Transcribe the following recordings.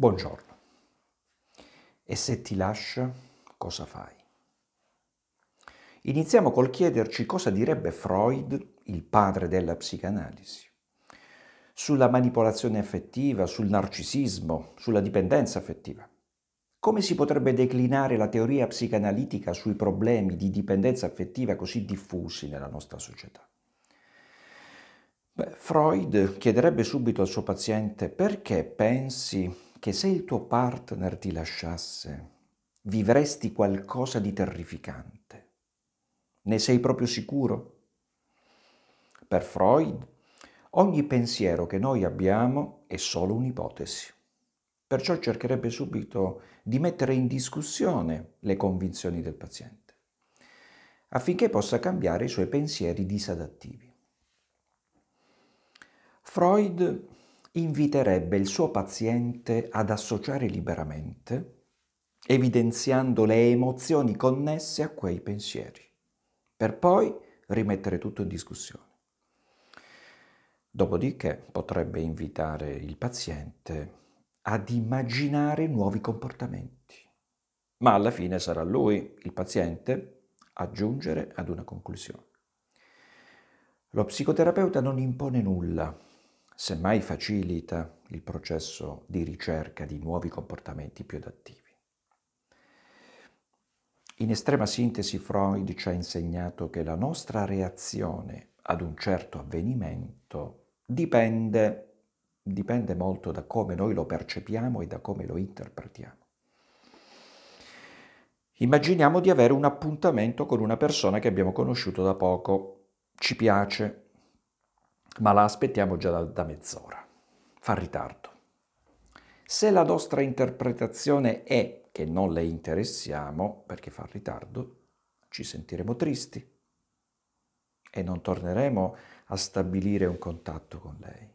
Buongiorno. E se ti lascia, cosa fai? Iniziamo col chiederci cosa direbbe Freud, il padre della psicanalisi, sulla manipolazione affettiva, sul narcisismo, sulla dipendenza affettiva. Come si potrebbe declinare la teoria psicanalitica sui problemi di dipendenza affettiva così diffusi nella nostra società? Beh, Freud chiederebbe subito al suo paziente perché pensi che se il tuo partner ti lasciasse, vivresti qualcosa di terrificante. Ne sei proprio sicuro? Per Freud, ogni pensiero che noi abbiamo è solo un'ipotesi. Perciò cercherebbe subito di mettere in discussione le convinzioni del paziente, affinché possa cambiare i suoi pensieri disadattivi. Freud inviterebbe il suo paziente ad associare liberamente, evidenziando le emozioni connesse a quei pensieri, per poi rimettere tutto in discussione. Dopodiché potrebbe invitare il paziente ad immaginare nuovi comportamenti, ma alla fine sarà lui, il paziente, a giungere ad una conclusione. Lo psicoterapeuta non impone nulla semmai facilita il processo di ricerca di nuovi comportamenti più adattivi. In estrema sintesi Freud ci ha insegnato che la nostra reazione ad un certo avvenimento dipende, dipende molto da come noi lo percepiamo e da come lo interpretiamo. Immaginiamo di avere un appuntamento con una persona che abbiamo conosciuto da poco, ci piace, ma la aspettiamo già da, da mezz'ora. Fa ritardo. Se la nostra interpretazione è che non le interessiamo perché fa ritardo, ci sentiremo tristi e non torneremo a stabilire un contatto con lei.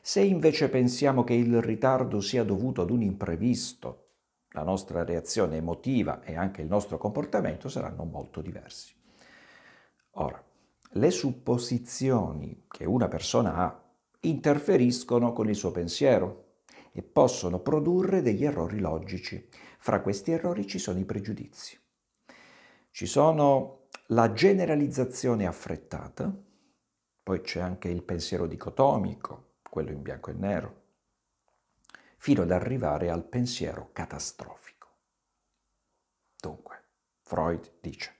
Se invece pensiamo che il ritardo sia dovuto ad un imprevisto, la nostra reazione emotiva e anche il nostro comportamento saranno molto diversi. Ora, le supposizioni che una persona ha interferiscono con il suo pensiero e possono produrre degli errori logici. Fra questi errori ci sono i pregiudizi. Ci sono la generalizzazione affrettata, poi c'è anche il pensiero dicotomico, quello in bianco e nero, fino ad arrivare al pensiero catastrofico. Dunque, Freud dice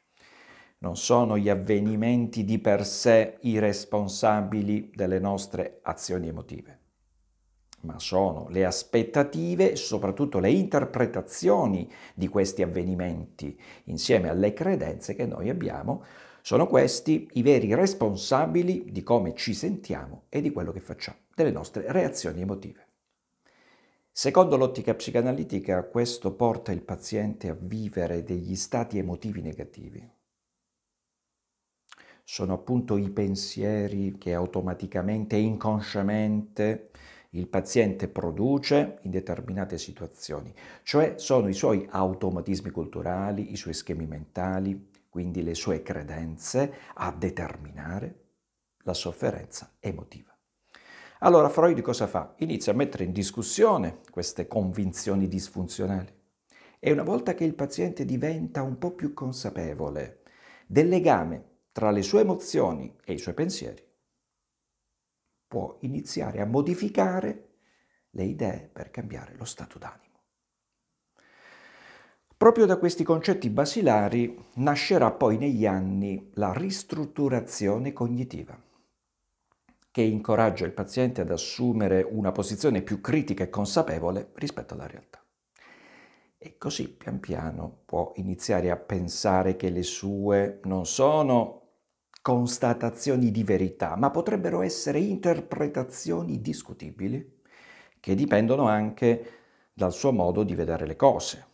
non sono gli avvenimenti di per sé i responsabili delle nostre azioni emotive, ma sono le aspettative, e soprattutto le interpretazioni di questi avvenimenti, insieme alle credenze che noi abbiamo, sono questi i veri responsabili di come ci sentiamo e di quello che facciamo, delle nostre reazioni emotive. Secondo l'ottica psicanalitica, questo porta il paziente a vivere degli stati emotivi negativi sono appunto i pensieri che automaticamente e inconsciamente il paziente produce in determinate situazioni, cioè sono i suoi automatismi culturali, i suoi schemi mentali, quindi le sue credenze a determinare la sofferenza emotiva. Allora Freud cosa fa? Inizia a mettere in discussione queste convinzioni disfunzionali e una volta che il paziente diventa un po' più consapevole del legame tra le sue emozioni e i suoi pensieri, può iniziare a modificare le idee per cambiare lo stato d'animo. Proprio da questi concetti basilari nascerà poi negli anni la ristrutturazione cognitiva, che incoraggia il paziente ad assumere una posizione più critica e consapevole rispetto alla realtà. E così pian piano può iniziare a pensare che le sue non sono constatazioni di verità, ma potrebbero essere interpretazioni discutibili che dipendono anche dal suo modo di vedere le cose.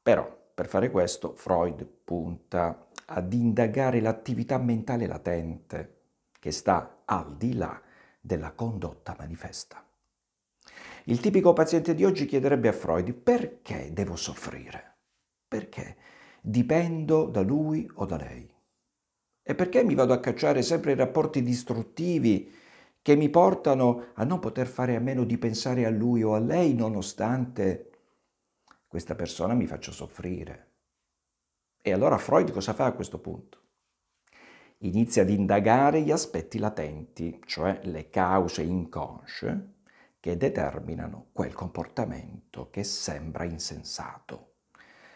Però per fare questo Freud punta ad indagare l'attività mentale latente che sta al di là della condotta manifesta. Il tipico paziente di oggi chiederebbe a Freud perché devo soffrire? Perché dipendo da lui o da lei? E perché mi vado a cacciare sempre i rapporti distruttivi che mi portano a non poter fare a meno di pensare a lui o a lei nonostante questa persona mi faccia soffrire? E allora Freud cosa fa a questo punto? Inizia ad indagare gli aspetti latenti, cioè le cause inconsce, che determinano quel comportamento che sembra insensato,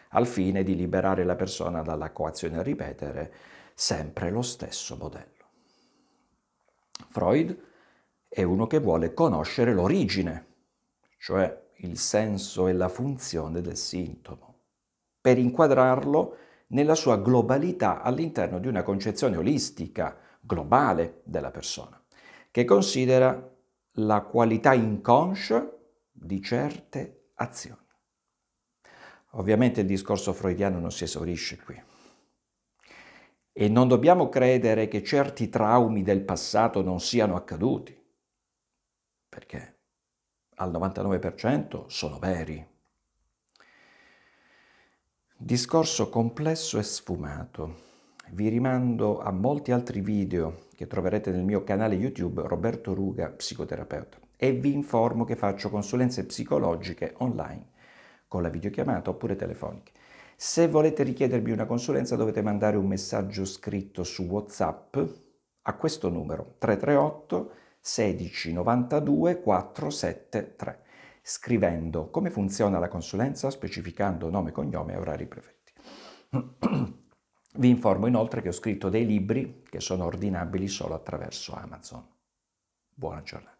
al fine di liberare la persona dalla coazione a ripetere sempre lo stesso modello. Freud è uno che vuole conoscere l'origine, cioè il senso e la funzione del sintomo, per inquadrarlo nella sua globalità all'interno di una concezione olistica, globale della persona, che considera la qualità inconscia di certe azioni. Ovviamente il discorso freudiano non si esaurisce qui. E non dobbiamo credere che certi traumi del passato non siano accaduti, perché al 99% sono veri. Discorso complesso e sfumato vi rimando a molti altri video che troverete nel mio canale YouTube Roberto Ruga, psicoterapeuta, e vi informo che faccio consulenze psicologiche online con la videochiamata oppure telefoniche. Se volete richiedermi una consulenza dovete mandare un messaggio scritto su WhatsApp a questo numero 338 16 92 473 scrivendo come funziona la consulenza specificando nome, cognome e orari preferiti. Vi informo inoltre che ho scritto dei libri che sono ordinabili solo attraverso Amazon. Buona giornata.